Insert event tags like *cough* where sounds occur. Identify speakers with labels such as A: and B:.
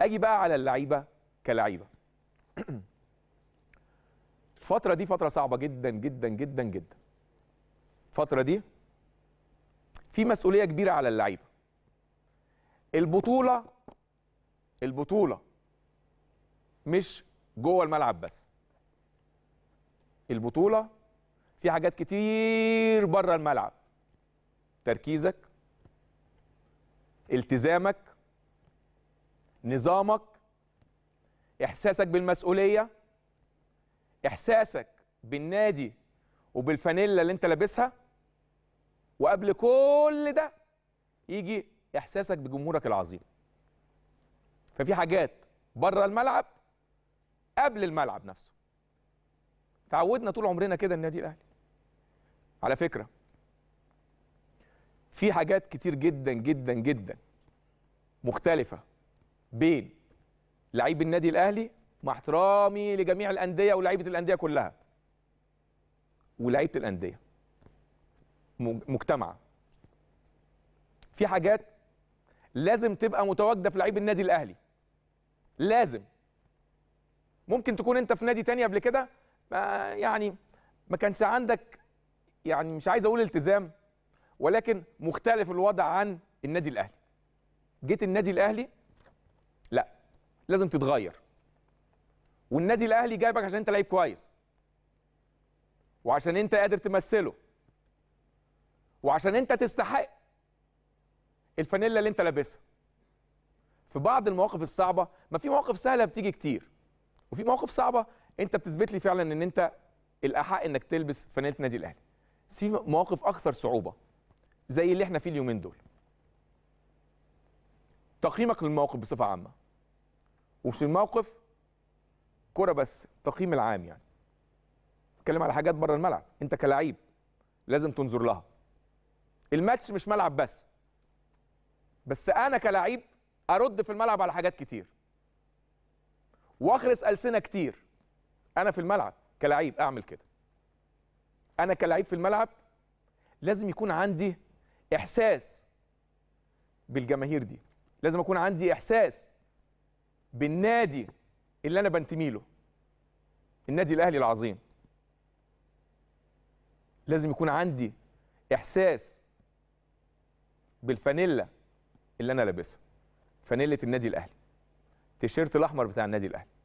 A: اجي بقى على اللعيبه كلعيبه *clears throat* الفتره دي فتره صعبه جدا جدا جدا جدا الفتره دي في مسؤوليه كبيره على اللعيبه البطوله البطوله مش جوه الملعب بس البطوله في حاجات كتير بره الملعب تركيزك التزامك نظامك احساسك بالمسؤوليه احساسك بالنادي وبالفانيلا اللي انت لابسها وقبل كل ده يجي احساسك بجمهورك العظيم ففي حاجات بره الملعب قبل الملعب نفسه تعودنا طول عمرنا كده النادي الاهلي على فكره في حاجات كتير جدا جدا جدا مختلفه بين لعيب النادي الاهلي مع احترامي لجميع الانديه ولعيبه الانديه كلها ولعيبه الانديه مجتمعه في حاجات لازم تبقى متواجده في لعيب النادي الاهلي لازم ممكن تكون انت في نادي تاني قبل كده ما يعني ما كانش عندك يعني مش عايز اقول التزام ولكن مختلف الوضع عن النادي الاهلي جيت النادي الاهلي لازم تتغير والنادي الاهلي جايبك عشان انت لعيب كويس وعشان انت قادر تمثله وعشان انت تستحق الفانيلا اللي انت لابسها في بعض المواقف الصعبه ما في مواقف سهله بتيجي كتير وفي مواقف صعبه انت بتثبت لي فعلا ان انت الاحق انك تلبس فانيله نادي الاهلي بس في مواقف اكثر صعوبه زي اللي احنا فيه اليومين دول تقييمك للموقف بصفه عامه وفي الموقف كرة بس التقييم العام يعني بتكلم على حاجات بره الملعب انت كلاعب لازم تنظر لها الماتش مش ملعب بس بس انا كلاعب ارد في الملعب على حاجات كتير واخرس السنه كتير انا في الملعب كلاعب اعمل كده انا كلاعب في الملعب لازم يكون عندي احساس بالجماهير دي لازم اكون عندي احساس بالنادي اللي انا بنتمي له النادي الاهلي العظيم لازم يكون عندي احساس بالفانيلا اللي انا لابسها فانيله النادي الاهلي التيشيرت الاحمر بتاع النادي الاهلي